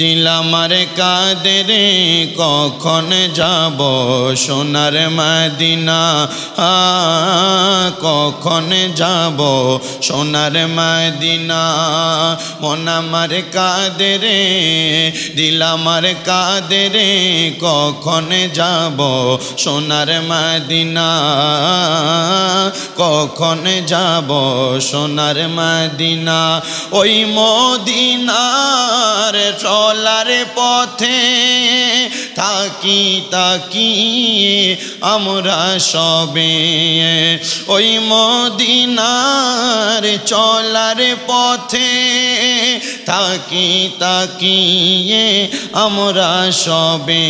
দিল আমার কাদেরে কখন যাব সোনার মাদিনা কখন যাব সোনার মদিনা মন আমার কাদেরে দিল আমার কাদেরে কখন যাব সোনার মাদিনা কখন যাব সোনার মাদিনা ওই মদিনার চলার পথে থাকি তাকি আমরা সবে ওই মদিনার চলার পথে থাকি তাকি আমরা সবে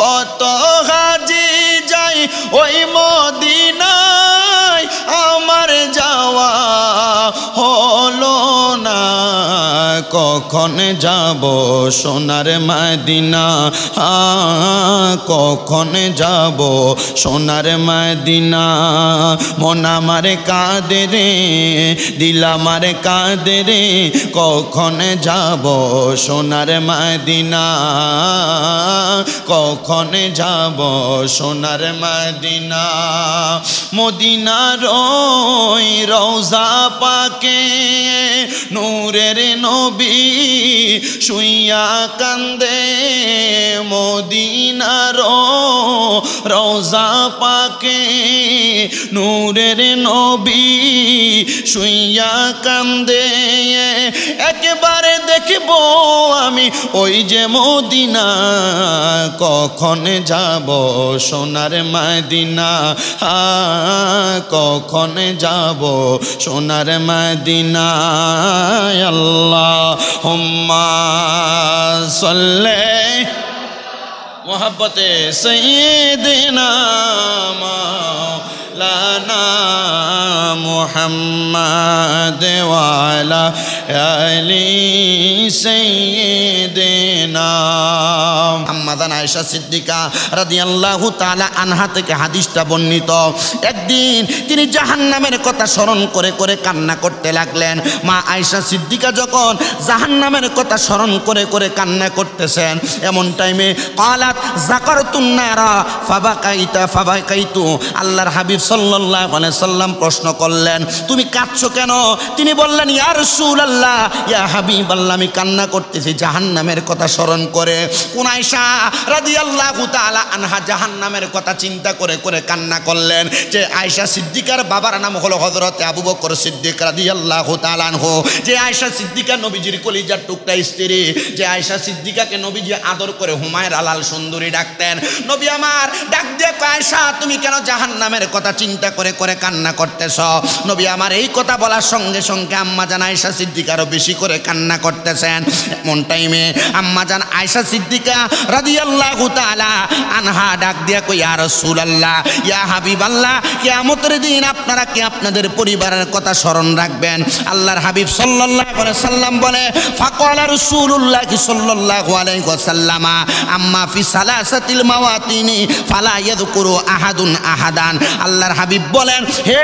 কত হাজি যাই ওই মদিনায় আমার যাওয়া হলো না কখন যাব সোনার মায়দিনা কখন যাব সোনার মায়দিনা মন আমার কাঁদে রে দিল আমার কাঁদে রে কখন যাব সোনার মায়দিনা কখন যাব সোনার মাদিনা মদিনার রৌজা পাক পাকে নূরের নবী শুইয়া কান্দে মদিনার রোজা পাকে নূরের নবী শুইয়া কান্দে এক এবারে দেখব আমি ওই যে মদিনা কখন যাব সোনার মাদিনা কখন যাব সোনার মাদিনা আল্লাহ হোম্মা সল্লে মোহাব্বতে সৈদিনা মা لنا محمد وعلى آل سيدنا আম্মাদান আয়েশা সিদ্দিকা রাদিয়াল্লাহু তাআলা আনহা থেকে হাদিসটা বর্ণিত একদিন তিনি জাহান্নামের কথা স্মরণ করে করে কান্না করতে লাগলেন মা আয়েশা সিদ্দিকা যখন জাহান্নামের কথা স্মরণ করে করে কান্না করতেছেন এমন টাইমে কালাত জাকারতুন নারা ফাবাকাইতা ফাবাকাইতু আল্লাহর হাবিব সাল্লাম প্রশ্ন করলেন তুমি কাঁদছো কেন তিনি বললেন ইয়ার সুল আল্লাহ ইয়া হাবি আল্লাহ আমি কান্না করতেছি নামের কথা স্মরণ করে কুনাইশা রাজি আল্লাহ কথা চিন্তা করে করে কান্না করলেন যে আয়সা সিদ্দিকার বাবার নাম হলো হজরত আবু বকর সিদ্দিক রাজি আল্লাহ যে আয়সা সিদ্দিকা নবীজির কলিজার টুকটা স্ত্রী যে আয়সা সিদ্দিকাকে নবীজি আদর করে হুমায়ের আলাল সুন্দরী ডাকতেন নবী আমার ডাক দিয়ে আয়সা তুমি কেন জাহান্নামের কথা কথা চিন্তা করে করে কান্না করতেছ নবী আমার এই কথা বলার সঙ্গে সঙ্গে আম্মা জান আয়সা সিদ্দিক সিদ্দিকারও বেশি করে কান্না করতেছেন এমন টাইমে আম্মা জান আয়সা সিদ্দিকা রাজি আল্লাহ আনহা ডাক দিয়া কই আর রসুল আল্লাহ ইয়া হাবিব আল্লাহ কেয়ামতের দিন আপনারা কি আপনাদের পরিবারের কথা স্মরণ রাখবেন আল্লাহর হাবিব সাল্লাহ সাল্লাম বলে ফাকলা রসুল্লাহ কি সাল্লাহ আলাইসাল্লামা আম্মা ফি সালাসাতিল মাওয়াতিনি ফালা ইয়াদকুরু আহাদুন আহাদান আল্লাহ আল্লাহর হাবিব বলেন হে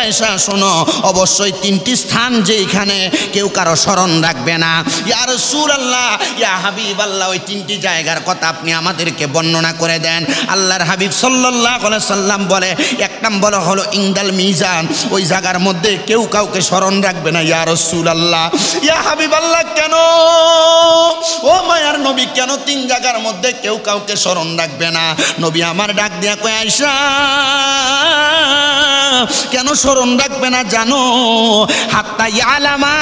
আয়সা শোনো অবশ্যই তিনটি স্থান যেইখানে কেউ কারো স্মরণ রাখবে না ইয়ার সুর আল্লাহ ইয়া হাবিব আল্লাহ ওই তিনটি জায়গার কথা আপনি আমাদেরকে বর্ণনা করে দেন আল্লাহর হাবিব সাল্লাহ সাল্লাম বলে এক নম্বর হলো ইন্দাল মিজান ওই জায়গার মধ্যে কেউ কাউকে স্মরণ রাখবে না ইয়ার সুর আল্লাহ ইয়া হাবিব আল্লাহ কেন ও মায়ার নবী কেন তিন জায়গার মধ্যে কেউ কাউকে স্মরণ রাখবে না নবী আমার ডাক দিয়া কয় আইসা কেন স্মরণ রাখবে না জানো হাত্তা আলামা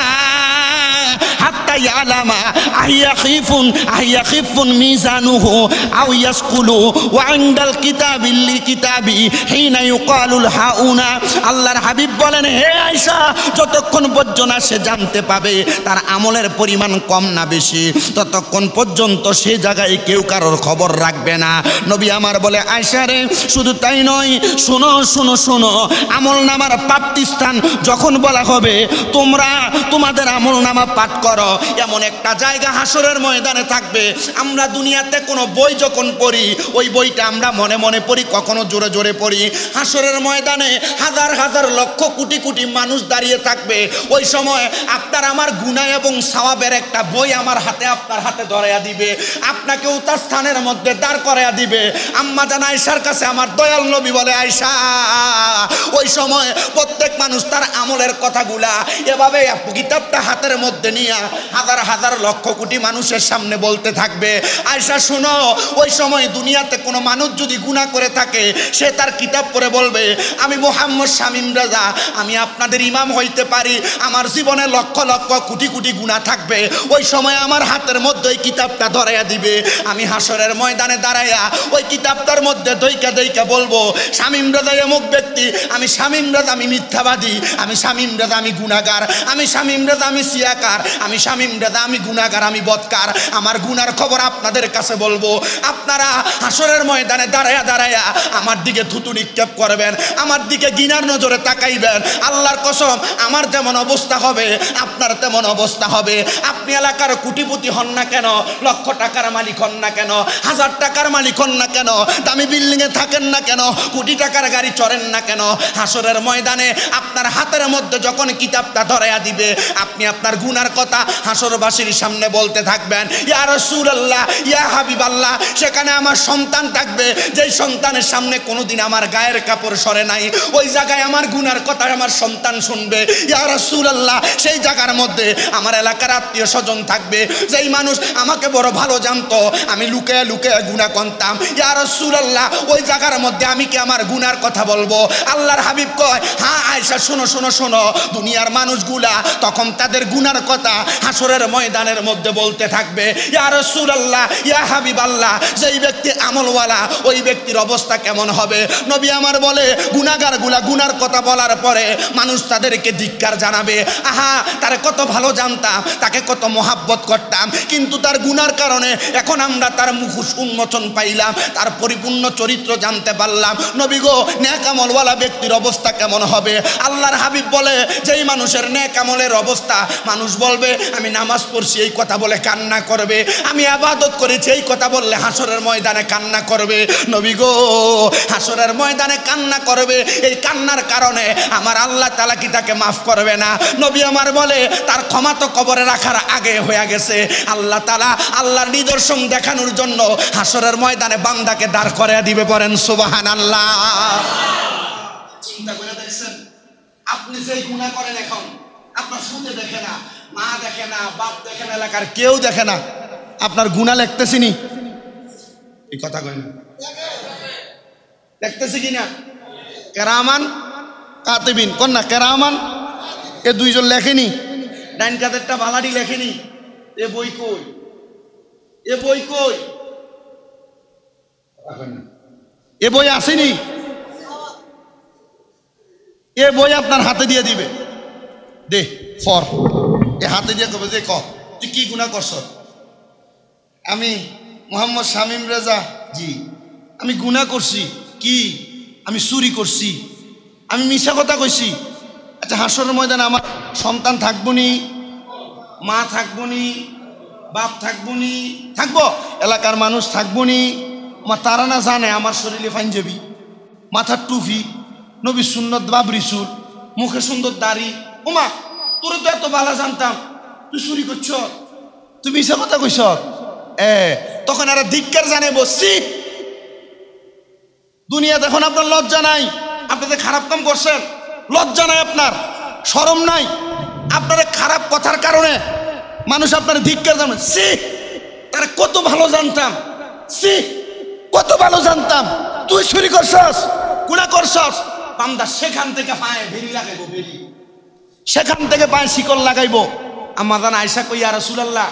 হাত্তা ইয়ালামা আইয়া খিফুন আইয়া খিফুন মিজানুহু আও ইয়াসকুলু ওয়া আনদাল কিতাবিল্লি কিতাবি হিনা ইউকালুল হাউনা আল্লাহর হাবিব বলেন হে আয়েশা যতক্ষণ পর্যন্ত সে জানতে পাবে তার আমলের পরিমাণ কম না বেশি ততক্ষণ পর্যন্ত সে জায়গায় কেউ কারোর খবর রাখবে না নবী আমার বলে আয়সা রে শুধু তাই নয় শোনো শোনো শোনো আমল নামার প্রাপ্তিস্থান যখন বলা হবে তোমরা তোমাদের আমল নামা পাঠ কর ধরো এমন একটা জায়গা হাসরের ময়দানে থাকবে আমরা দুনিয়াতে কোনো বই যখন পড়ি ওই বইটা আমরা মনে মনে পড়ি কখনো জোরে জোরে পড়ি হাসরের ময়দানে হাজার হাজার লক্ষ কোটি কোটি মানুষ দাঁড়িয়ে থাকবে ওই সময় আপনার আমার গুণা এবং সাওয়াবের একটা বই আমার হাতে আপনার হাতে ধরাইয়া দিবে আপনাকেও তার স্থানের মধ্যে দাঁড় করাইয়া দিবে আম্মা জান আয়সার কাছে আমার দয়াল নবী বলে আয়সা ওই সময় প্রত্যেক মানুষ তার আমলের কথাগুলা এভাবে কিতাবটা হাতের মধ্যে নিয়ে হাজার হাজার লক্ষ কোটি মানুষের সামনে বলতে থাকবে আয়সা শুনো ওই সময় দুনিয়াতে কোনো মানুষ যদি গুণা করে থাকে সে তার কিতাব পড়ে বলবে আমি মোহাম্মদ শামিম রাজা আমি আপনাদের ইমাম হইতে পারি আমার জীবনে লক্ষ লক্ষ কোটি কোটি গুণা থাকবে ওই সময় আমার হাতের মধ্যে ওই কিতাবটা ধরাইয়া দিবে আমি হাসরের ময়দানে দাঁড়াইয়া ওই কিতাবটার মধ্যে দইকা দইকা বলবো শামিম রাজা এমুক ব্যক্তি আমি শামিম রাজা আমি মিথ্যাবাদী আমি শামিম রাজা আমি গুণাগার আমি শামিম রাজা আমি সিয়াকার আমি আমি শামিম দাদা আমি গুণাগার আমি বৎকার আমার গুনার খবর আপনাদের কাছে বলবো আপনারা হাসরের ময়দানে দাঁড়ায়া দাঁড়ায়া আমার দিকে থুতু নিক্ষেপ করবেন আমার দিকে গিনার নজরে তাকাইবেন আল্লাহর কসম আমার যেমন অবস্থা হবে আপনার তেমন অবস্থা হবে আপনি এলাকার কুটিপুতি হন না কেন লক্ষ টাকার মালিক হন না কেন হাজার টাকার মালিক হন না কেন দামি বিল্ডিংয়ে থাকেন না কেন কোটি টাকার গাড়ি চড়েন না কেন হাসরের ময়দানে আপনার হাতের মধ্যে যখন কিতাবটা ধরাইয়া দিবে আপনি আপনার গুনার কথা হাসরবাসীর সামনে বলতে থাকবেন ইয়া রসুল আল্লাহ ইয়া হাবিব আল্লাহ সেখানে আমার সন্তান থাকবে যেই সন্তানের সামনে কোনোদিন আমার গায়ের কাপড় সরে নাই ওই জায়গায় আমার গুনার কথা আমার সন্তান শুনবে ইয়া রসুল আল্লাহ সেই জায়গার মধ্যে আমার এলাকার আত্মীয় স্বজন থাকবে যেই মানুষ আমাকে বড় ভালো জানতো আমি লুকে লুকে গুণা করতাম ইয়া রসুল আল্লাহ ওই জায়গার মধ্যে আমি কি আমার গুনার কথা বলবো আল্লাহর হাবিব কয় হ্যাঁ আয়সা শোনো শোনো শোনো দুনিয়ার মানুষগুলা তখন তাদের গুনার কথা হাসরের ময়দানের মধ্যে বলতে থাকবে ইয়া আল্লাহ ইয়া হাবিব আল্লাহ যেই ব্যক্তি আমলওয়ালা ওই ব্যক্তির অবস্থা কেমন হবে নবী আমার বলে গুণাগার গুলা গুনার কথা বলার পরে মানুষ তাদেরকে ধিক্কার জানাবে আহা তার কত ভালো জানতাম তাকে কত মহাব্বত করতাম কিন্তু তার গুনার কারণে এখন আমরা তার মুখোশ উন্মোচন পাইলাম তার পরিপূর্ণ চরিত্র জানতে পারলাম নবী গো ন্যাকামলওয়ালা ব্যক্তির অবস্থা কেমন হবে আল্লাহর হাবিব বলে যেই মানুষের ন্যাকামলের অবস্থা মানুষ বলবে আমি নামাজ পড়ছি এই কথা বলে কান্না করবে আমি আবাদত করেছি এই কথা বললে হাসরের ময়দানে কান্না করবে নবী গো হাসরের ময়দানে কান্না করবে এই কান্নার কারণে আমার আল্লাহ তালা কি তাকে মাফ করবে না নবী আমার বলে তার ক্ষমা তো কবরে রাখার আগে হয়ে গেছে আল্লাহ তালা আল্লাহর নিদর্শন দেখানোর জন্য হাসরের ময়দানে বান্দাকে দাঁড় করে দিবে বলেন সুবাহান আল্লাহ চিন্তা করে দেখছেন আপনি যে গুণা করেন এখন আপনার শুনতে দেখে না মা দেখে না বাপ দেখে না এলাকার কেউ দেখে না আপনার গুণা লেখতেছি নি এই কথা কই দেখতেছি কি না কেরামান কাতিবিন কোন না কেরামান এ দুইজন লেখেনি ডাইন কাদেরটা ভালাডি লেখেনি এ বই কই এ বই কই এ বই আসেনি এ বই আপনার হাতে দিয়ে দিবে দে ফর এ হাতে দিয়ে কবে যে ক তুই কি গুণা করছ আমি মোহাম্মদ শামিম রেজা জি আমি গুণা করছি কি আমি চুরি করছি আমি মিশা কথা কইছি আচ্ছা হাসরের ময়দানে আমার সন্তান থাকবো নি মা থাকবো নি বাপ থাকবো নি থাকবো এলাকার মানুষ থাকবো নি মা তারা না জানে আমার শরীরে পাঞ্জাবি মাথার টুফি নবী সুন্নত বাবরিসুর মুখে সুন্দর দাড়ি ওমা তোর তো এত ভালো জানতাম তুই চুরি করছ তুমি সে কথা কইস এ তখন আর ধিক্কার জানে বসছি দুনিয়া এখন আপনার লজ্জা নাই আপনি যে খারাপ কাম করছেন লজ্জা নাই আপনার সরম নাই আপনার খারাপ কথার কারণে মানুষ আপনার ধিক্কার জানে সি তারা কত ভালো জানতাম সি কত ভালো জানতাম তুই চুরি করছস গুণা করছস পামদা সেখান থেকে পায়ে বেরি লাগাইব বেরি সেখান থেকে পায়ে শিকল লাগাইব আমাদান আয়সা কইয়া আল্লাহ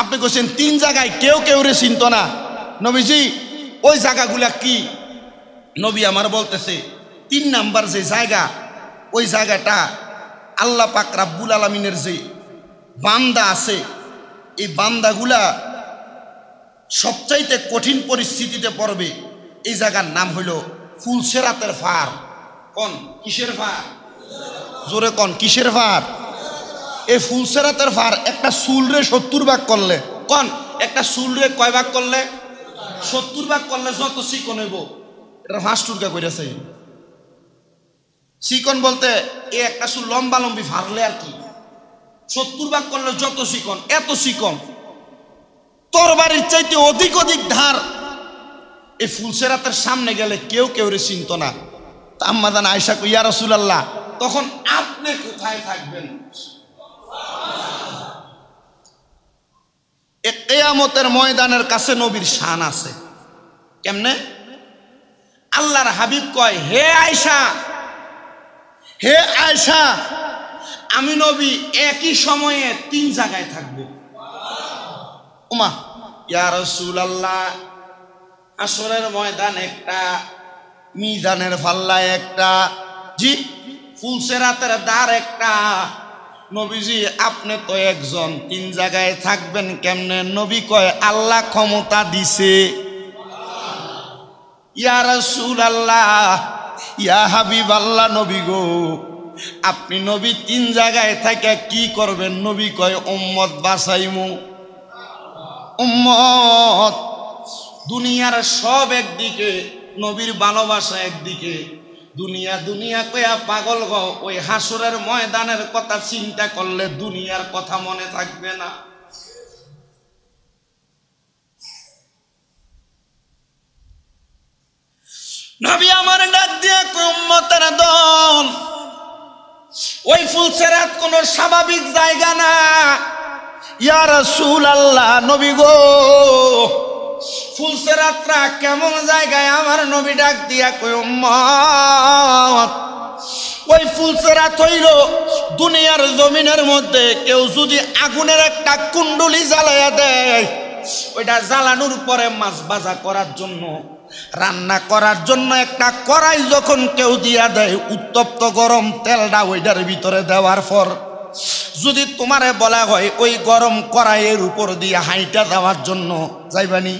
আপনি কইছেন তিন জায়গায় কেউ কেউ রে চিন্ত না নবীজি ওই জায়গাগুলা কি নবী আমার বলতেছে তিন নাম্বার যে জায়গা ওই জায়গাটা আল্লাহ পাক রাব্বুল আলমিনের যে বান্দা আছে এই বান্দাগুলা সবচাইতে কঠিন পরিস্থিতিতে পড়বে এই জায়গার নাম হইল ফুলসেরাতের ফার কন কিসের ফার জোরে কন কিসের ফার এই ফুলসেরাতের ফার একটা চুলরে সত্তর ভাগ করলে কন একটা চুলরে কয় ভাগ করলে সত্তর ভাগ করলে যত চিকন হইব এটা ফাঁস টুরকা কইরাছে চিকন বলতে এ একটা চুল লম্বা লম্বি ফারলে আর কি সত্তর ভাগ করলে যত চিকন এত চিকন তোর বাড়ির চাইতে অধিক অধিক ধার এই ফুলসেরাতের সামনে গেলে কেউ কেউ রে চিন্ত না আম্মাদান আয়সা ইয়া রসুলাল্লাহ তখন আপনি কোথায় থাকবেন কেয়ামতের ময়দানের কাছে নবীর শান আছে কেমনে আল্লাহর হাবিব কয় হে আয়সা হে আয়সা আমি নবী একই সময়ে তিন জায়গায় থাকব উমা ইয়া রসুল আল্লাহ আসরের ময়দান একটা মিজানের ফাল্লা একটা জি ফুলসেরাতের দ্বার একটা নবীজি আপনি তো একজন তিন জায়গায় থাকবেন কেমনে নবী কয় আল্লাহ ক্ষমতা দিছে ইয়া রসুল আল্লাহ ইয়া হাবিব আল্লাহ নবী গো আপনি নবী তিন জায়গায় থাকে কি করবেন নবী কয় উম্মত বাসাইমু উম্মত দুনিয়ার সব একদিকে নবীর ভালোবাসা একদিকে দুনিয়া দুনিয়া কয়া পাগল গ ওই হাসুরের ময়দানের কথা চিন্তা করলে দুনিয়ার কথা মনে থাকবে না নবী আমার স্বাভাবিক জায়গা না ইয়ার সুল আল্লাহ নবী গো ফুলসেরাত্রা কেমন জায়গায় আমার নবী ডাক দিয়া কয় ওই ফুলসেরাত থইল দুনিয়ার জমিনের মধ্যে কেউ যদি আগুনের একটা কুণ্ডলি জ্বালাইয়া দেয় ওইটা জ্বালানোর পরে মাছ ভাজা করার জন্য রান্না করার জন্য একটা কড়াই যখন কেউ দিয়া দেয় উত্তপ্ত গরম তেলটা ওইটার ভিতরে দেওয়ার পর যদি তোমারে বলা হয় ওই গরম কড়াইয়ের উপর দিয়ে হাইটা দেওয়ার জন্য যাইবানি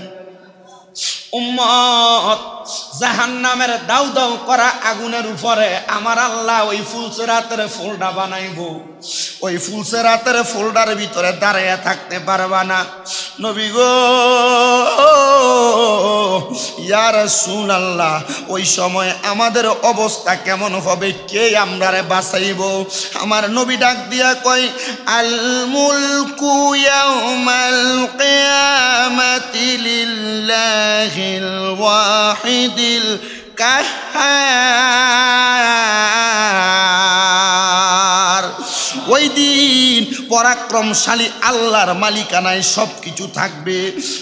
উম্মত জাহান নামের দাউ দাউ করা আগুনের উপরে আমার আল্লাহ ওই ফুলসেরাতের ফুলডা বানাইব ওই ফুলসেরাতের ফুলডার ভিতরে দাঁড়াইয়া থাকতে পারবা না নবী গো ইয়ার সুন আল্লাহ ওই সময় আমাদের অবস্থা কেমন হবে কে আমরারে বাঁচাইব আমার নবী ডাক দিয়া কয় আল মুলকু ইয়াউমাল কিয়ামাতি লিল্লাহিল ওয়াহিদিল কাহ্হার ওই দিন পরাক্রমশালী আল্লাহর মালিকানায় সব কিছু থাকবে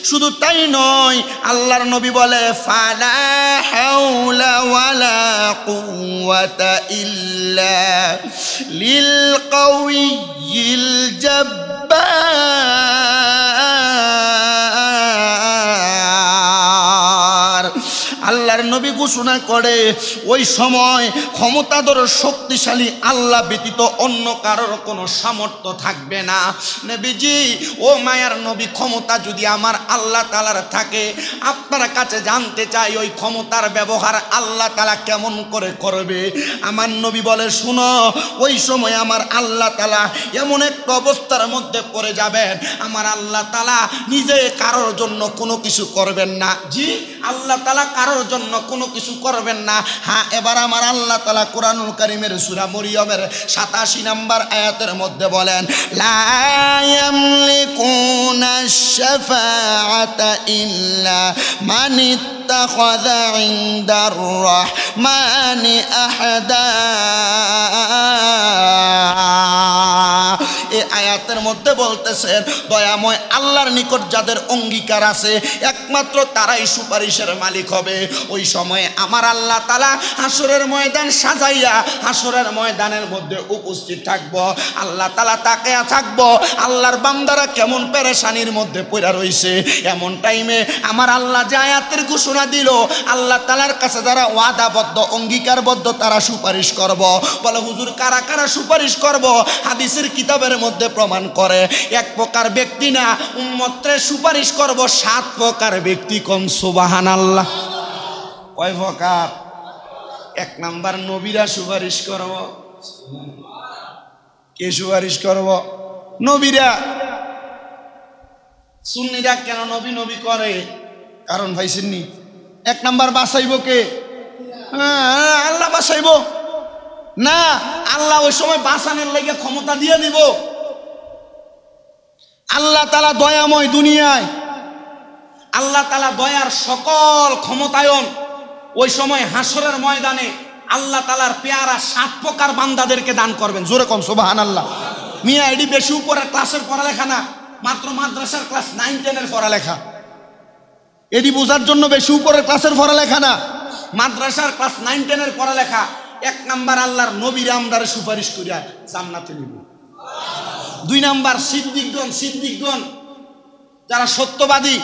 শুধু তাই নয় আল্লাহর নবী বলে ফালা আল্লাহর নবী ঘোষণা করে ওই সময় ক্ষমতাধর শক্তিশালী আল্লাহ ব্যতীত অন্য কারোর কোনো সামর্থ্য থাকবে না নবীজি ও মায়ার নবী ক্ষমতা যদি আমার আল্লাহ তালার থাকে আপনার কাছে জানতে চাই ওই ক্ষমতার ব্যবহার আল্লাহ তালা কেমন করে করবে আমার নবী বলে শুনো ওই সময় আমার আল্লাহ তালা এমন একটা অবস্থার মধ্যে পড়ে যাবেন আমার আল্লাহ তালা নিজে কারোর জন্য কোনো কিছু করবেন না জি আল্লাহ তালা কারো কারোর জন্য কোনো কিছু করবেন না হ্যাঁ এবার আমার আল্লাহ তালা কোরআনুল করিমের সুরা মরিয়মের সাতাশি নাম্বার আয়াতের মধ্যে বলেন আয়াতের মধ্যে বলতেছেন দয়াময় আল্লাহর নিকট যাদের অঙ্গীকার আছে একমাত্র তারাই সুপারিশের মালিক হবে ওই সময়ে আমার আল্লাহ তালা হাসুরের ময়দান সাজাইয়া হাসুরের ময়দানের মধ্যে উপস্থিত থাকব আল্লাহ তালা তাকে থাকব আল্লাহর বান্দারা কেমন পেরেশানির মধ্যে পড়া রয়েছে এমন টাইমে আমার আল্লাহ যে আয়াতের ঘোষণা দিল আল্লাহ তালার কাছে যারা ওয়াদাবদ্ধ অঙ্গীকারবদ্ধ তারা সুপারিশ করব বলে হুজুর কারা কারা সুপারিশ করব হাদিসের কিতাবের মধ্যে প্রমাণ করে এক প্রকার ব্যক্তি না উন্মত্রে সুপারিশ করব সাত প্রকার ব্যক্তি কম সুবাহান আল্লাহ কয় ফকাত এক নাম্বার নবীরা সুপারিশ করব কে সুপারিশ করব নবীরা সুন্নিরা কেন নবী নবী করে কারণ ভাই সিন্নি এক নাম্বার বাসাইব কে হ্যাঁ, আল্লাহ বাসাইব না আল্লাহ ওই সময় বাসানের লাগে ক্ষমতা দিয়ে দিব আল্লাহ তালা দয়াময় দুনিয়ায় আল্লাহ তালা দয়ার সকল ক্ষমতায়ন ওই সময় হাসরের ময়দানে আল্লাহ তালার পেয়ারা সাত প্রকার বান্দাদেরকে দান করবেন জোরে কম সোবাহান আল্লাহ মিয়া এডি বেশি উপরের ক্লাসের পড়ালেখা না মাত্র মাদ্রাসার ক্লাস নাইন টেনের পড়ালেখা এডি বোঝার জন্য বেশি উপরের ক্লাসের পড়ালেখা না মাদ্রাসার ক্লাস নাইন টেনের পড়ালেখা এক নাম্বার আল্লাহর নবীর আমদারে সুপারিশ করিয়া জান্নাতে নিব দুই নাম্বার সিদ্দিকগণ সিদ্দিকগণ যারা সত্যবাদী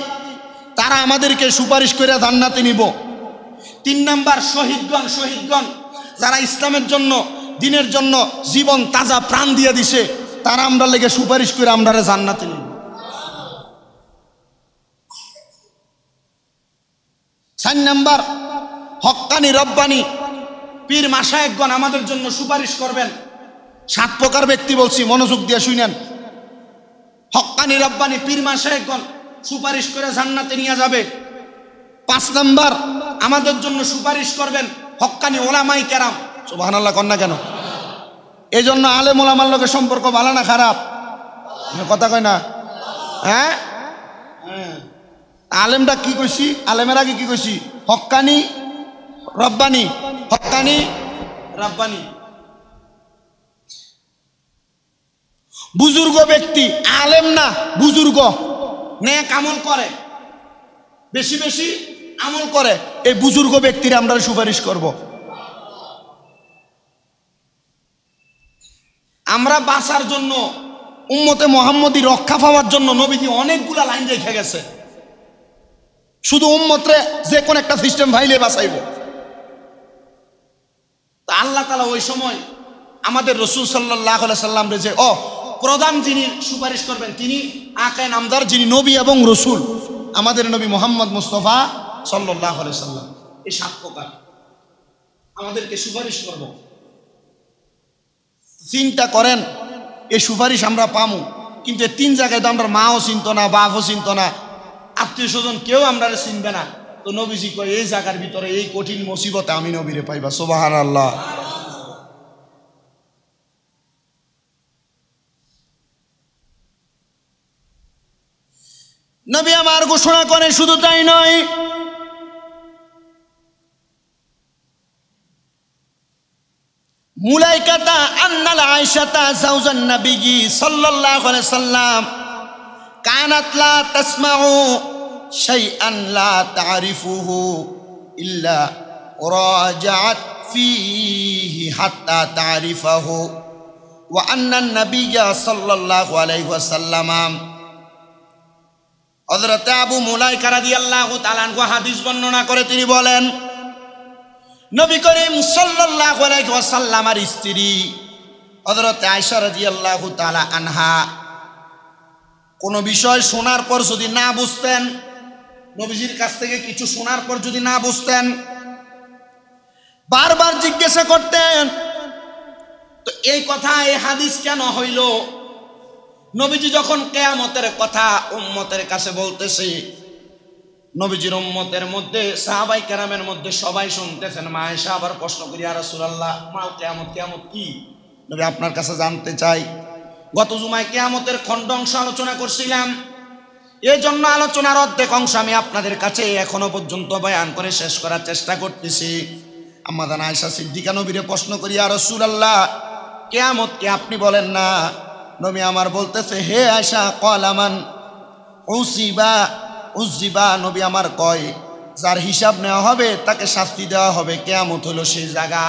তারা আমাদেরকে সুপারিশ করিয়া জান্নাতে নিব তিন নাম্বার শহীদগণ শহীদগণ যারা ইসলামের জন্য দিনের জন্য জীবন তাজা প্রাণ দিয়ে দিছে তারা আমরা লেগে সুপারিশ করে আমরা জান্নাতে নিব চার নাম্বার হক্কানি রব্বানি পীর মাসা একগণ আমাদের জন্য সুপারিশ করবেন সাত প্রকার ব্যক্তি বলছি মনোযোগ দিয়ে শুনেন হক্কানি রব্বানি পীর মাসা একগণ সুপারিশ করে জান্নাতে নিয়ে যাবে পাঁচ নাম্বার আমাদের জন্য সুপারিশ করবেন হকানি ওলামাই কেরাম সুবাহ আল্লাহ কন্যা কেন এই জন্য আলেম মোলামার লোকের সম্পর্ক ভালো না খারাপ কথা কয় না হ্যাঁ? হ্যাঁ আলেমটা কি কইছি আলেমের আগে কি কইছি হকানি রব্বানি হকানি রব্বানি বুজুর্গ ব্যক্তি আলেম না বুজুর্গ ন্যায় কামন করে বেশি বেশি আমল করে এই বুজুর্গ ব্যক্তির আমরা সুপারিশ করব। আমরা বাঁচার জন্য উম্মতে মোহাম্মদী রক্ষা পাওয়ার জন্য নবীজি অনেকগুলা লাইন রেখে গেছে শুধু উম্মতরে যে কোন একটা সিস্টেম ভাইলে বাসাইব আল্লাহ তালা ওই সময় আমাদের রসুল সাল্লাহ সাল্লাম যে অ প্রধান যিনি সুপারিশ করবেন তিনি আকায় নামদার যিনি নবী এবং রসুল আমাদের নবী মোহাম্মদ মুস্তফা সাল্লাহ সাল্লাম এই সাত প্রকার আমাদেরকে সুপারিশ করব চিন্তা করেন এই সুপারিশ আমরা পামু কিন্তু তিন জায়গায় তো আমরা মাও চিনত না বাপও চিনত না আত্মীয় স্বজন কেউ আমরা চিনবে না তো নবীজি কয় এই জায়গার ভিতরে এই কঠিন মুসিবতে আমি নবীরে পাইবা সোবাহান আল্লাহ নবী আমার ঘোষণা করে শুধু তাই নয় মুলাইকাতা আন্নাল আয়সাতা জাউজান নাবিগি সাল্লাল্লাহু আলাইহি সাল্লাম কানাত লা তাসমাউ শাইআন লা তা'রিফুহু ইল্লা রাজাআত ফিহি হাত্তা তা'রিফাহু ওয়া আন্নান নাবিগা সাল্লাল্লাহু আলাইহি ওয়াসাল্লাম হযরত আবু মুলাইকা রাদিয়াল্লাহু তাআলা হাদিস বর্ণনা করে তিনি বলেন নবী করিম সাল্লাহ আলাইসাল্লামার স্ত্রী অদরতে আয়সারদি আল্লাহ তালা আনহা কোনো বিষয় শোনার পর যদি না বুঝতেন নবীজির কাছ থেকে কিছু শোনার পর যদি না বুঝতেন বারবার জিজ্ঞাসা করতেন তো এই কথা এই হাদিস কেন হইল নবীজি যখন কেয়ামতের কথা উম্মতের কাছে বলতেছে নবীজির উম্মতের মধ্যে সাহাবাই কেরামের মধ্যে সবাই শুনতেছেন মা মায়েশা আবার প্রশ্ন করি আর সুরাল্লাহ মা কেয়ামত কেয়ামত কি নবী আপনার কাছে জানতে চাই গত জুমায় কেয়ামতের খণ্ড অংশ আলোচনা করছিলাম এই জন্য আলোচনার অর্ধেক অংশ আমি আপনাদের কাছে এখনো পর্যন্ত বয়ান করে শেষ করার চেষ্টা করতেছি আমাদের আয়সা সিদ্দিকা নবীরে প্রশ্ন করি আর কেয়ামত কেয়ামতকে আপনি বলেন না নবী আমার বলতেছে হে আয়সা কলামান বা উজ্জিবা নবী আমার কয় যার হিসাব নেওয়া হবে তাকে শাস্তি দেওয়া হবে কেয়ামত হলো সেই জায়গা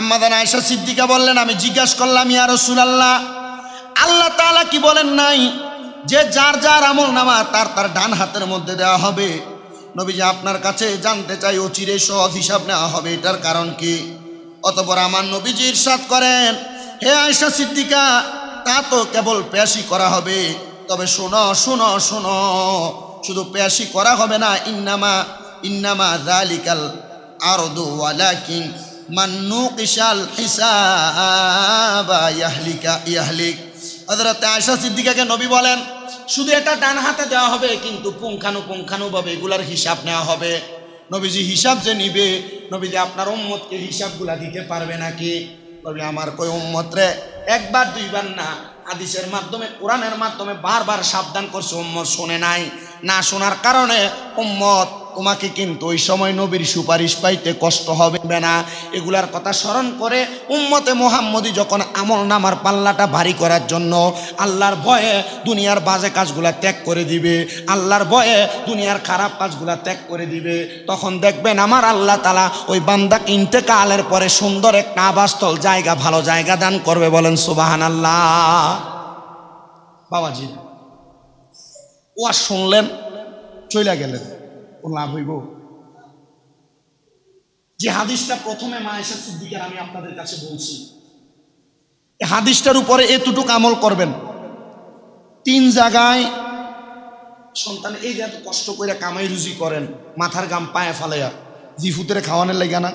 আম্মাদান আয়সা সিদ্দিকা বললেন আমি জিজ্ঞাসা করলাম ইয়া রসুলাল্লাহ আল্লাহ তালা কি বলেন নাই যে যার যার আমল নামা তার তার ডান হাতের মধ্যে দেওয়া হবে নবীজি আপনার কাছে জানতে চাই চিরে সহজ হিসাব নেওয়া হবে এটার কারণ কি অতপর আমার নবীজি ইরশাদ করেন হে আয়সা সিদ্দিকা তা তো কেবল পেশি করা হবে তবে শোনো শোনো শোনো শুধু পেশি করা হবে না ইন্নামা ইন্নামা জালিকাল আরদু ওয়ালাকিন মান্নু কিশাল হিসাবা ইয়াহলিকা ইয়াহলিক হযরত আয়েশা সিদ্দিকাকে নবী বলেন শুধু এটা ডান হাতে দেওয়া হবে কিন্তু পুঙ্খানুপুঙ্খানুভাবে এগুলার হিসাব নেওয়া হবে নবীজি হিসাব যে নিবে নবীজি আপনার উম্মতকে হিসাবগুলা দিতে পারবে নাকি নবী আমার কই উম্মত রে একবার দুইবার না হাদিসের মাধ্যমে কোরআনের মাধ্যমে বারবার সাবধান করছে উম্মত শোনে নাই না শোনার কারণে উম্মত তোমাকে কিন্তু ওই সময় নবীর সুপারিশ পাইতে কষ্ট হবে না এগুলার কথা স্মরণ করে উম্মতে মোহাম্মদি যখন আমল নামার পাল্লাটা ভারী করার জন্য আল্লাহর ভয়ে দুনিয়ার বাজে কাজগুলা ত্যাগ করে দিবে আল্লাহর ভয়ে দুনিয়ার খারাপ কাজগুলা ত্যাগ করে দিবে তখন দেখবেন আমার আল্লাহ তালা ওই বান্দা কিনতে কালের পরে সুন্দর একটা আবাসস্থল জায়গা ভালো জায়গা দান করবে বলেন সুবাহান আল্লাহ বাবাজি আর শুনলেন চইলা গেলেন ও লাভ হইব যে হাদিসটা প্রথমে মা এসে সিদ্দিকের আমি আপনাদের কাছে বলছি হাদিসটার উপরে এতটুকু আমল করবেন তিন জায়গায় সন্তান এই যে এত কষ্ট করে কামাই রুজি করেন মাথার গাম পায়ে ফালাইয়া জি ফুতের খাওয়ানোর লেগে না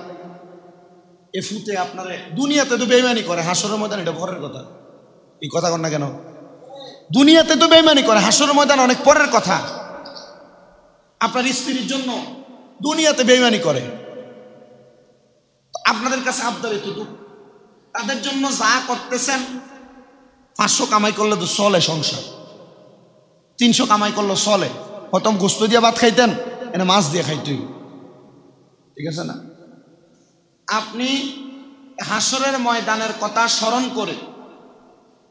এ ফুতে আপনারে দুনিয়াতে তো বেইমানি করে হাসরের মতন এটা ঘরের কথা এই কথা কর না কেন দুনিয়াতে তো বেমানি করে হাসর ময়দান অনেক পরের কথা আপনার স্ত্রীর জন্য দুনিয়াতে বেমানি করে আপনাদের কাছে আবদার এতটুকু তাদের জন্য যা করতেছেন পাঁচশো কামাই করলে তো চলে সংসার তিনশো কামাই করলে চলে প্রথম গোস্ত দিয়ে ভাত খাইতেন এনে মাছ দিয়ে খাইতেই ঠিক আছে না আপনি হাসরের ময়দানের কথা স্মরণ করে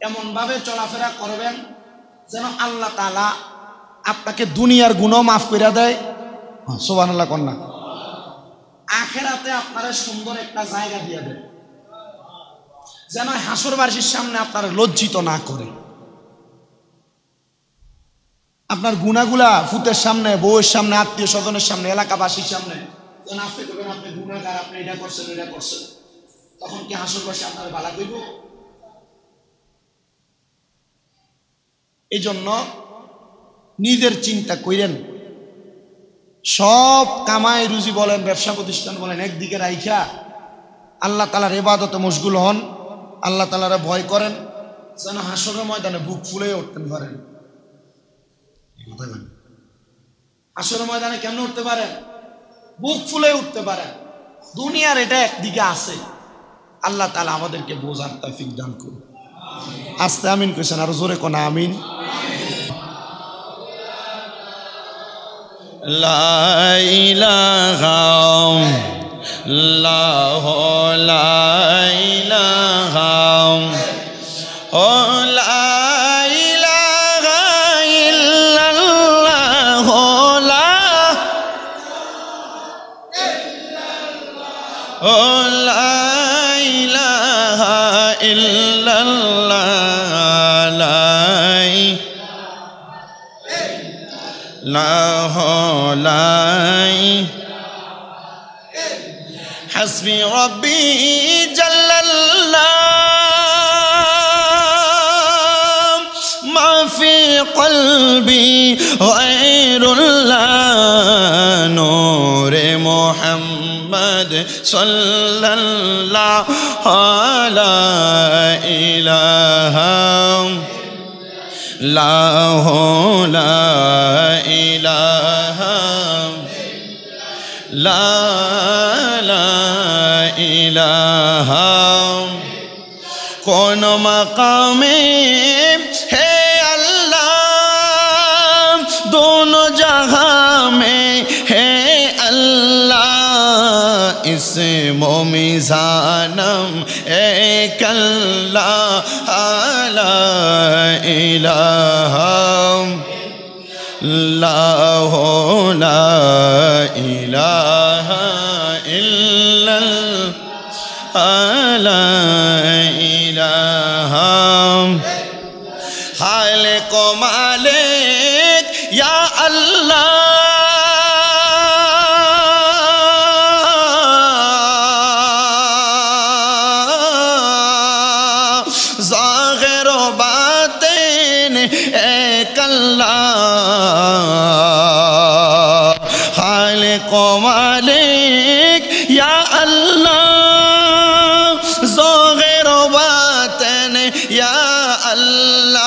এমনভাবে চলাফেরা করবেন যেন আল্লাহ তালা আপনাকে দুনিয়ার গুণও মাফ করে দেয় হ্যাঁ, সোবান আল্লাহ কন্যা আখেরাতে আপনারা সুন্দর একটা জায়গা দিয়ে দেয় যেন হাসরবাসীর সামনে আপনারা লজ্জিত না করে আপনার গুণাগুলা ফুতের সামনে বউয়ের সামনে আত্মীয় স্বজনের সামনে এলাকাবাসীর সামনে আপনি করবেন আপনি গুণাগার আপনি এটা করছেন এটা করছেন তখন কি হাসরবাসী আপনার ভালা করব এই জন্য নিজের চিন্তা করেন সব কামাই রুজি বলেন ব্যবসা প্রতিষ্ঠান বলেন একদিকে রাইখা আল্লাহ তালার এবাদতে মশগুল হন আল্লাহ তালারা ভয় করেন যেন হাসরের ময়দানে বুক ফুলে উঠতে পারেন হাসরের ময়দানে কেন উঠতে পারেন বুক ফুলে উঠতে পারেন দুনিয়ার এটা একদিকে আছে আল্লাহ তালা আমাদেরকে বোঝার তাফিক দান করুন আস্তে আমিন কেছেন আরো জোরে কোন আমিন La ilaha, la في ربي جل الله ما في قلبي غير الله نور محمد صلى الله على إله لا هو کون مقام ہے اللہ دونوں جہاں میں ہے اللہ اس موم زانم ایک اللہ حال الہ ہلا لا علا کو علیک یا اللہ سو گرو یا نا اللہ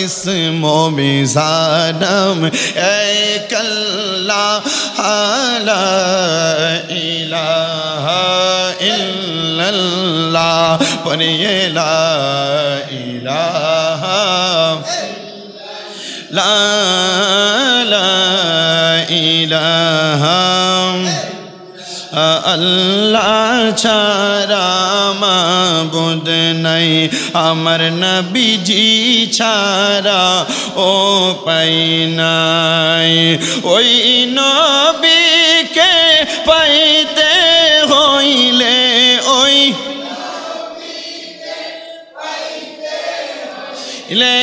اس موباد اے کللہ لا الہ الا اللہ پوری لا الہ لا لہ إله আল্লাহ ছাড়া মাবুদ নাই আমার নবীজি ছাড়া ও পাই নাই ওই নবীকে পাইতে হইলে ওই ইলে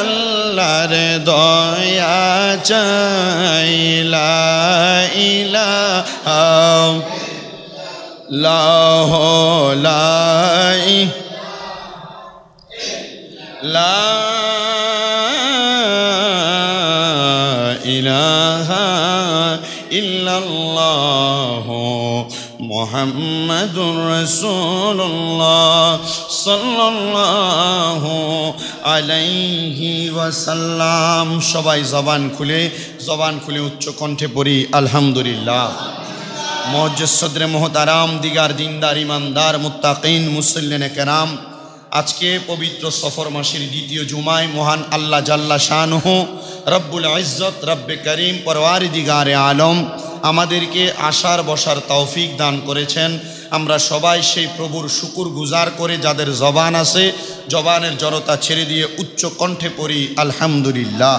আল্লাহর দয়া চাইলা ইলা লাহ লাই লা ইলাহা ইল্লাল্লাহ মুহাম্মাদুর রাসূলুল্লাহ সাল্লাল্লাহু আলাইহি ওয়াসাল্লাম সবাই জবান খুলে জবান খুলে উচ্চ কণ্ঠে পড়ি আলহামদুলিল্লাহ মজ্জসদ্রে মহতারাম দিগার দিনদার ইমানদার মুত্তাকিন মুসল্লিনে কেরাম আজকে পবিত্র সফর মাসের দ্বিতীয় জুমায় মহান আল্লাহ জাল্লা শাহ রব্বুল ইজ্জত রব্বে করিম পরওয়ারি দিগারে আলম আমাদেরকে আশার বসার তৌফিক দান করেছেন আমরা সবাই সেই প্রভুর শুকুর গুজার করে যাদের জবান আছে জবানের জড়তা ছেড়ে দিয়ে উচ্চ কণ্ঠে পড়ি আলহামদুলিল্লাহ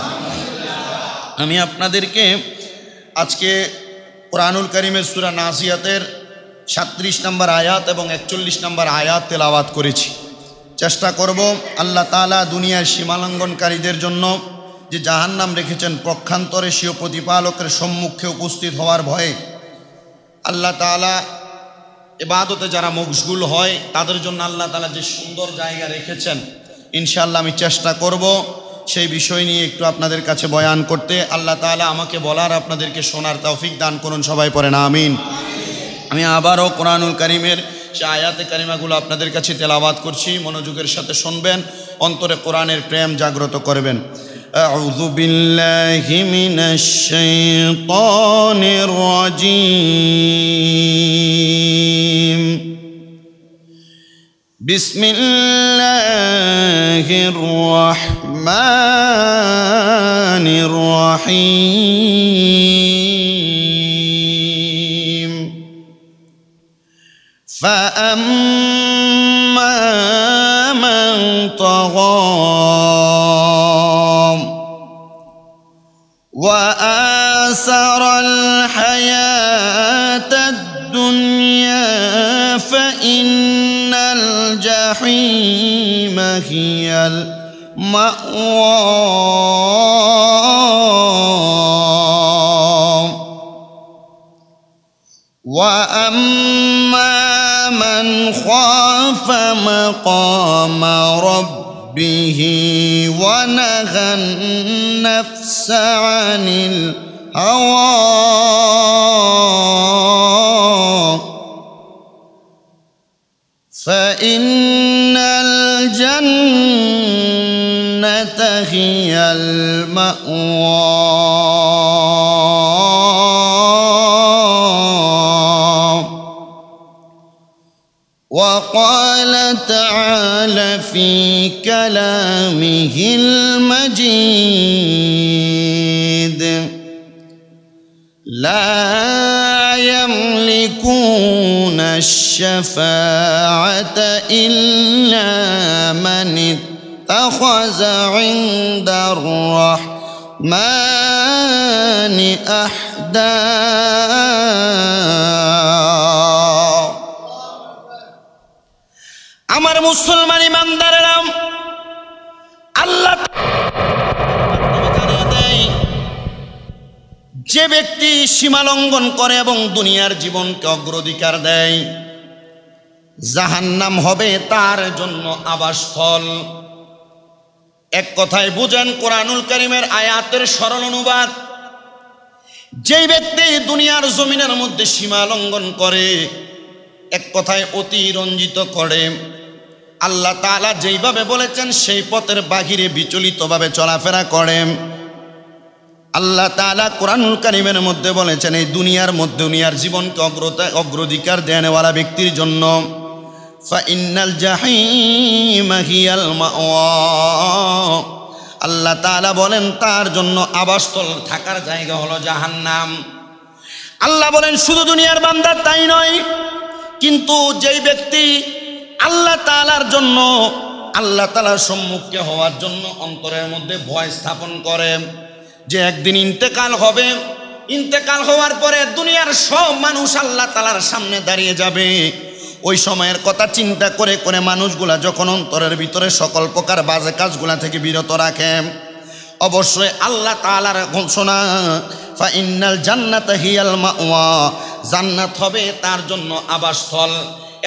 আমি আপনাদেরকে আজকে কোরআনুল করিমের সুরা নাসিয়াতের সাত্রিশ নম্বর আয়াত এবং একচল্লিশ নম্বর আয়াত তেলাওয়াত করেছি চেষ্টা করব আল্লাহ তালা দুনিয়ার সীমালঙ্ঘনকারীদের জন্য যে জাহান নাম রেখেছেন প্রক্ষান্তরে সিও প্রতিপালকের সম্মুখে উপস্থিত হওয়ার ভয়ে আল্লাহ তালা এবাদতে যারা মুখগুল হয় তাদের জন্য আল্লাহ তালা যে সুন্দর জায়গা রেখেছেন ইনশাল্লাহ আমি চেষ্টা করব সেই বিষয় নিয়ে একটু আপনাদের কাছে বয়ান করতে আল্লাহ তালা আমাকে বলার আপনাদেরকে শোনার তৌফিক দান করুন সবাই না আমিন আমি আবারও কোরআনুল করিমের সে আয়াতে কারিমাগুলো আপনাদের কাছে তেলাবাদ করছি মনোযোগের সাথে শুনবেন অন্তরে কোরআনের প্রেম জাগ্রত করবেন أعوذ بالله من الشيطان الرجيم بسم الله الرحمن الرحيم فأما من طغى وآثر الحياة الدنيا فإن الجحيم هي المأوى وأما من خاف مقام ربه به ونهى النفس عن الهوى فإن الجنة هي المأوى وقال تعالى في كلامه المجيد لا يملكون الشفاعه الا من اتخذ عند الرحمن احداً আমার মুসলমান ইমানদারের নাম আল্লাহ যে ব্যক্তি সীমালঙ্ঘন করে এবং দুনিয়ার জীবনকে অগ্রাধিকার দেয় নাম হবে তার জন্য আবাসস্থল এক কথায় বুঝেন কোরআনুল করিমের আয়াতের সরল অনুবাদ যেই ব্যক্তি দুনিয়ার জমিনের মধ্যে সীমা লঙ্ঘন করে এক কথায় অতিরঞ্জিত করে আল্লাহ তালা যেইভাবে বলেছেন সেই পথের বাহিরে বিচলিতভাবে চলাফেরা করে আল্লাহ তালা কোরআনুল কারিমের মধ্যে বলেছেন এই দুনিয়ার মধ্যে দুনিয়ার জীবনকে অগ্রতা অগ্রাধিকার দেনওয়ালা ব্যক্তির জন্য আল্লাহ তালা বলেন তার জন্য আবাসস্থল থাকার জায়গা হলো জাহান্নাম আল্লাহ বলেন শুধু দুনিয়ার বান্দার তাই নয় কিন্তু যেই ব্যক্তি আল্লাহ তালার জন্য আল্লাহ তালার সম্মুখে হওয়ার জন্য অন্তরের মধ্যে ভয় স্থাপন করে যে একদিন ইন্তেকাল হবে ইন্তেকাল হওয়ার পরে দুনিয়ার সব মানুষ আল্লাহ তালার সামনে দাঁড়িয়ে যাবে ওই সময়ের কথা চিন্তা করে করে মানুষগুলা যখন অন্তরের ভিতরে সকল প্রকার বাজে কাজগুলা থেকে বিরত রাখে অবশ্যই আল্লাহ তালার ঘোষণা জান্নাত হিয়াল মা জান্নাত হবে তার জন্য আবাসস্থল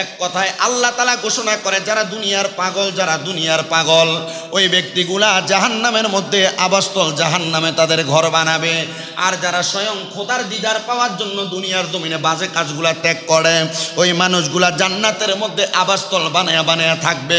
এক কথায় আল্লাহ তালা ঘোষণা করে যারা দুনিয়ার পাগল যারা দুনিয়ার পাগল ওই ব্যক্তিগুলা জাহান নামের মধ্যে আবাসস্থল জাহান নামে তাদের ঘর বানাবে আর যারা স্বয়ং খোদার দিদার পাওয়ার জন্য দুনিয়ার জমিনে বাজে কাজগুলা ত্যাগ করে ওই মানুষগুলা জান্নাতের মধ্যে আবাসস্থল বানায়া বানায়া থাকবে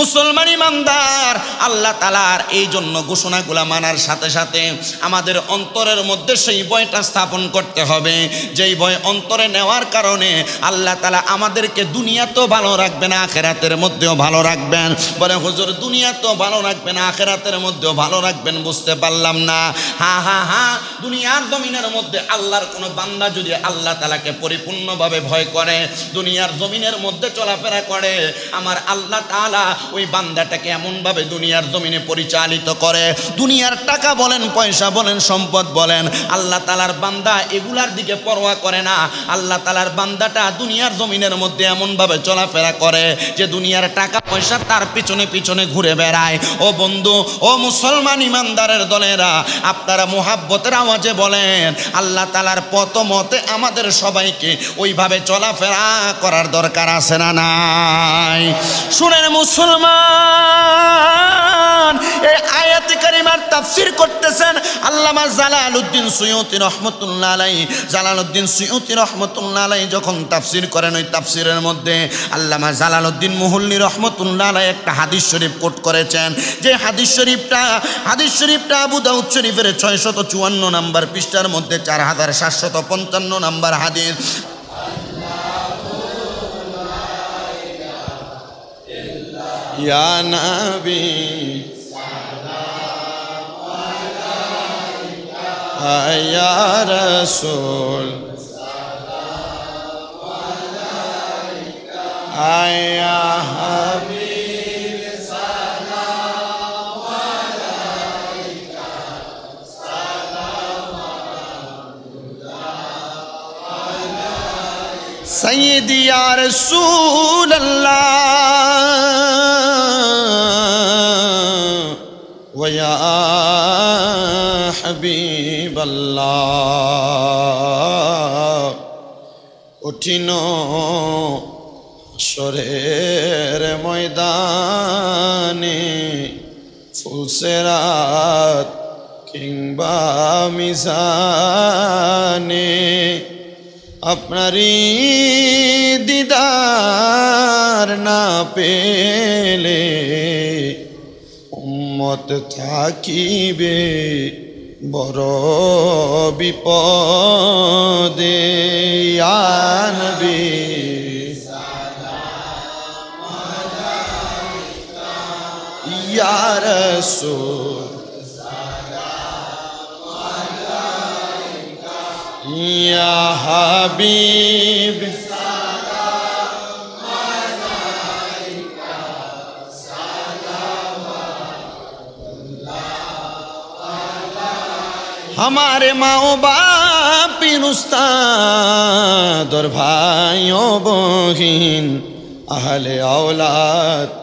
মুসলমান ইমানদার আল্লাহ তালার এই জন্য ঘোষণাগুলা মানার সাথে সাথে আমাদের অন্তরের মধ্যে সেই বয়টা স্থাপন করতে হবে যেই বয় অন্তরে নেওয়ার কারণে আল্লাহ তালা আমাদেরকে দুনিয়া তো ভালো রাখবেন আখেরাতের মধ্যেও ভালো রাখবেন বলে হুজুর দুনিয়া তো ভালো রাখবেন আখেরাতের মধ্যেও ভালো রাখবেন বুঝতে পারলাম না হা হা হা দুনিয়ার জমিনের মধ্যে আল্লাহর কোনো বান্দা যদি আল্লাহ তালাকে পরিপূর্ণভাবে ভয় করে দুনিয়ার জমিনের মধ্যে চলাফেরা করে আমার আল্লাহ তালা ওই বান্দাটাকে এমনভাবে দুনিয়ার জমিনে পরিচালিত করে দুনিয়ার টাকা বলেন পয়সা বলেন সম্পদ বলেন আল্লাহ তালার বান্দা এগুলার দিকে পরোয়া করে না আল্লাহ তালার বান্দাটা দুনিয়ার জমিনের মধ্যে এমনভাবে চলাফেরা করে যে দুনিয়ার টাকা পয়সা তার পিছনে পিছনে ঘুরে বেড়ায় ও বন্ধু ও মুসলমান ইমানদারের দলেরা আপনারা মোহাব্বতের আওয়াজে বলেন আল্লাহ তালার পত মতে আমাদের সবাইকে ওইভাবে চলাফেরা করার দরকার আছে না নাই শুনেন মুসলমান এই আয়াতে কারিমার তাফসির করতেছেন আল্লামা জালালউদ্দিন সৈয়দি রহমতুল্লাহ আলাই জালালুদ্দিন সৈয়দি রহমতুল্লাহ আলাই যখন তাফসির করেন ওই তাফসিরের মধ্যে আল্লামা জালালউদ্দিন মুহুল্লি রহমতুল্লাহ একটা হাদিস শরীফ কোট করেছেন যে হাদিস শরীফটা হাদিস শরীফটা আবু দাউদ শরীফের ছয়শত চুয়ান্ন নম্বর পৃষ্ঠার মধ্যে চার হাজার সাতশত পঞ্চান্ন নম্বর হাদিস ইয়া নবী يا حبيب عليك سلام الله سيدي يا رسول الله ويا حبيب الله اٹھنو হাসরের ময়দানে ফুলসেরাত কিংবা মিজানে আপনারই দিদার না পেলে উম্মত থাকিবে বড় বিপদে আনবে رسول یا حبیب ہمارے ماؤں باپ استاد اور بھائیوں بوہین اہل اولاد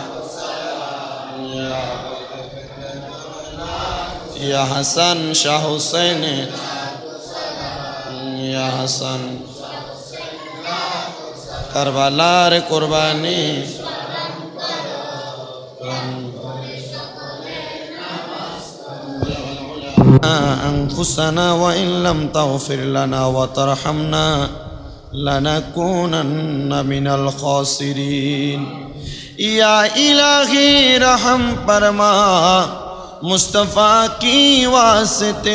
يا حسن شاه حسين يا حسن كربلاء কোরবানি أنفسنا وإن لم تغفر لنا وترحمنا لنكونن من الخاسرين يا إلهي رحم برما मुस्तफ़ा की वास्ते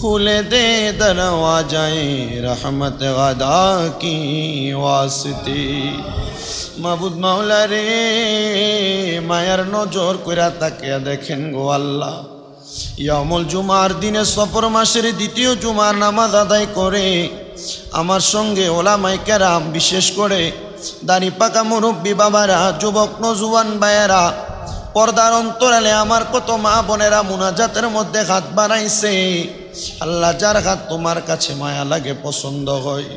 खुले दे दरवाजाएं रहमत गदा की वास्ते মাবুদ মাওলা রে মায়ার নজর কইরা তাকে দেখেন গো আল্লাহ ইয়ামল জুমার দিনে সফর মাসের দ্বিতীয় জুমার নামাজ আদায় করে আমার সঙ্গে ওলা মাইকেরাম বিশেষ করে দাড়ি পাকা মুরব্বী বাবারা যুবক নজুয়ান বায়েরা পর্দার অন্তরালে আমার কত মা বোনেরা মুনাজাতের মধ্যে হাত বানাইছে আল্লাহ যার হাত তোমার কাছে মায়া লাগে পছন্দ হয়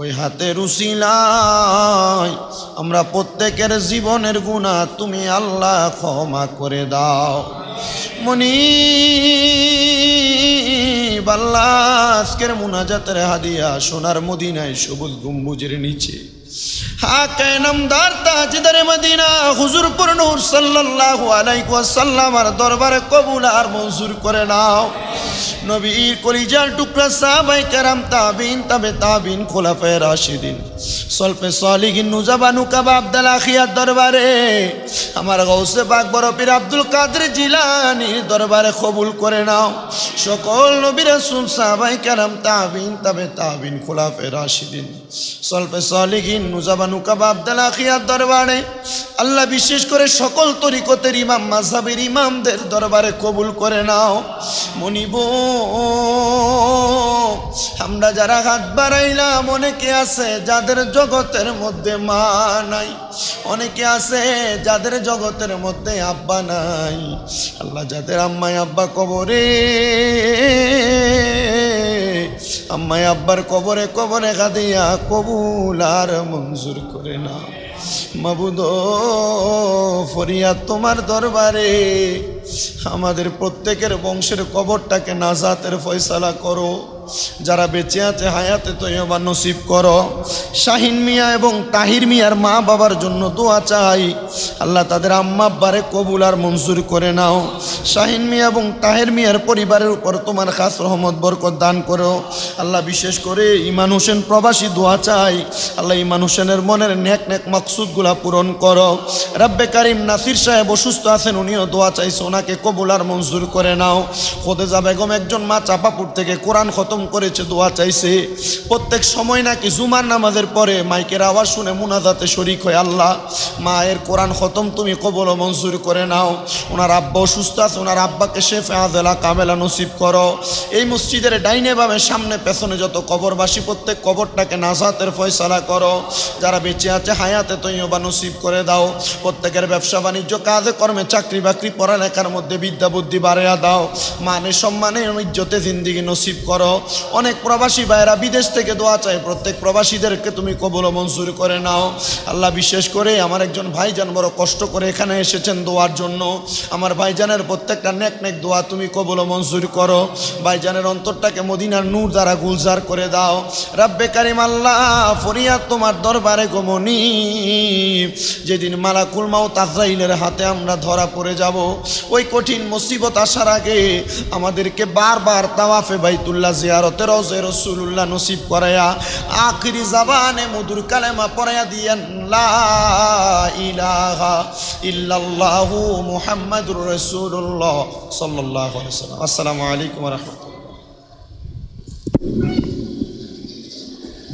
ওই হাতে রুচি নাই আমরা প্রত্যেকের জীবনের গুণা তুমি আল্লাহ ক্ষমা করে দাও মনি বাল্লা আজকের মুনাজাতের হাদিয়া সোনার মদিনায় সবুজ গম্বুজের নিচে হাকে নামদার তাজদারে মদিনা হুজুরপুর নূর সাল্লাল্লাহু আলাইহি ওয়াসাল্লামের কবুল আর মঞ্জুর করে নাও নবীর কলিজার টুকরা সাহাবাই کرام তাবিন তবে তাবিন খোলাফায়ে নুজাবানু কাবা আব্দুল আখিয়ার দরবারে আমার গৌসে পাক বড় পীর আব্দুল কাদের জিলানির দরবারে কবুল করে নাও সকল নবী সাবাই সাহাবাই کرام তাবিন তবে তাবিন খোলাফায়ে রাশিদিন সল্পে সালিহিন নুজাবান কাবা আবদাল আখিয়ার দরবারে আল্লাহ বিশেষ করে সকল তরিকতের ইমাম মাঝাবের ইমামদের দরবারে কবুল করে নাও মনিব আমরা যারা হাত বাড়াইলাম অনেকে আছে যাদের জগতের মধ্যে মা নাই অনেকে আছে যাদের জগতের মধ্যে আব্বা নাই আল্লাহ যাদের আম্মায় আব্বা কবরে আম্মায় আব্বার কবরে কবরে কাঁদিয়া কবুল আর মঞ্জুর করে না মাবুদ ফরিয়া তোমার দরবারে আমাদের প্রত্যেকের বংশের কবরটাকে নাজাতের ফয়সালা করো যারা বেঁচে আছে হায়াতে তৈবা নসিব করো শাহিন মিয়া এবং তাহির মিয়ার মা বাবার জন্য দোয়া চাই আল্লাহ তাদের আম্মা আব্বারে কবুল আর মঞ্জুর করে নাও শাহিন মিয়া এবং তাহির মিয়ার পরিবারের উপর তোমার খাস রহমত বরকত দান করো আল্লাহ বিশেষ করে ইমান হোসেন প্রবাসী দোয়া চাই আল্লাহ ইমান হোসেনের মনের নেক নেক মকসুদগুলা পূরণ করো রব্বে কারিম নাসির সাহেব অসুস্থ আছেন উনিও দোয়া চাইছে ওনাকে কবুল আর মঞ্জুর করে নাও খোদেজা বেগম একজন মা চাপাপুর থেকে কোরআন খতম খতম করেছে দোয়া চাইছে প্রত্যেক সময় নাকি জুমার নামাজের পরে মাইকের আওয়াজ শুনে মুনাজাতে শরিক হয় আল্লাহ মায়ের কোরআন খতম তুমি কবল মঞ্জুর করে নাও ওনার আব্বা অসুস্থ আছে ওনার আব্বাকে সে ফেয়াজেলা কামেলা নসিব করো এই মসজিদের ডাইনে বামে সামনে পেছনে যত কবরবাসী প্রত্যেক কবরটাকে নাজাতের ফয়সালা করো যারা বেঁচে আছে হায়াতে তৈবা নসিব করে দাও প্রত্যেকের ব্যবসা বাণিজ্য কাজে কর্মে চাকরি বাকরি পড়ালেখার মধ্যে বিদ্যা বুদ্ধি বাড়িয়া দাও মানে সম্মানে ইজ্জতে জিন্দিগি নসিব করো অনেক প্রবাসী ভাইরা বিদেশ থেকে দোয়া চায় প্রত্যেক প্রবাসীদেরকে তুমি কবল মঞ্জুর করে নাও আল্লাহ বিশেষ করে আমার একজন ভাইজান বড় কষ্ট করে এখানে এসেছেন দোয়ার জন্য আমার ভাইজানের প্রত্যেকটা নেক নেক দোয়া তুমি কবল মঞ্জুর করো ভাইজানের অন্তরটাকে মদিনার নূর দ্বারা গুলজার করে দাও রাব্বে কারিম আল্লাহ ফরিয়া তোমার দরবারে গমনি যেদিন মালাকুল মাও তাজরাইলের হাতে আমরা ধরা পড়ে যাব ওই কঠিন মুসিবত আসার আগে আমাদেরকে বারবার তাওয়াফে বাইতুল্লাহ জিয়া জিয়ারতের রজে রসুল্লাহ নসিব করায়া আখিরি জাবানে মধুর কালেমা পড়াইয়া দিয়ান ইলাহা ইল্লাল্লাহু মুহাম্মাদুর রাসূলুল্লাহ আসসালামু আলাইকুম ওয়া